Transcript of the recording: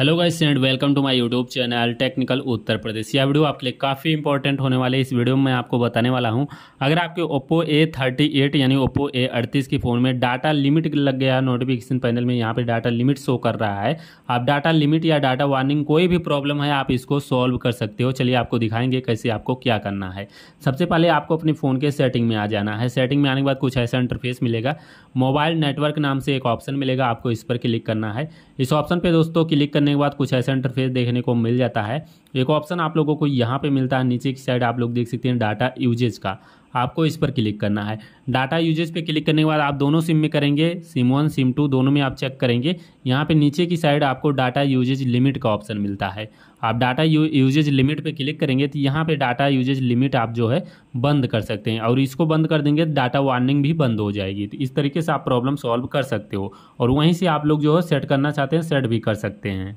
hello guys and welcome to my YouTube channel technical Uttar Pradesh यह video आपके लिए काफ़ी इंपॉर्टेंट होने वाले इस वीडियो में मैं आपको बताने वाला हूं अगर आपके ओप्पो ए थर्टी एट यानी ओप्पो ए अड़तीस के फ़ोन में डाटा लिमिट लग गया नोटिफिकेशन पैनल में यहां पे डाटा लिमिट शो कर रहा है आप डाटा लिमिट या डाटा वार्निंग कोई भी प्रॉब्लम है आप इसको सॉल्व कर सकते हो चलिए आपको दिखाएंगे कैसे आपको क्या करना है सबसे पहले आपको अपने फ़ोन के सेटिंग में आ जाना है सेटिंग में आने के बाद कुछ ऐसा इंटरफेस मिलेगा मोबाइल नेटवर्क नाम से एक ऑप्शन मिलेगा आपको इस पर क्लिक करना है इस ऑप्शन पर दोस्तों क्लिक करने के बाद कुछ ऐसा इंटरफेस देखने को मिल जाता है एक ऑप्शन आप लोगों को यहाँ पे मिलता है नीचे की साइड आप लोग देख सकते हैं डाटा यूजेज का आपको इस पर क्लिक करना है डाटा यूजेज पे क्लिक करने के बाद आप दोनों सिम में करेंगे सिम वन सिम टू दोनों में आप चेक करेंगे यहाँ पे नीचे की साइड आपको डाटा यूजेज लिमिट का ऑप्शन मिलता है आप डाटा यूजेज लिमिट पे क्लिक करेंगे तो यहाँ पे डाटा यूजेज लिमिट आप जो है बंद कर सकते हैं और इसको बंद कर देंगे डाटा वार्निंग भी बंद हो जाएगी तो इस तरीके से आप प्रॉब्लम सॉल्व कर सकते हो और वहीं से आप लोग जो है सेट करना चाहते हैं सेट भी कर सकते हैं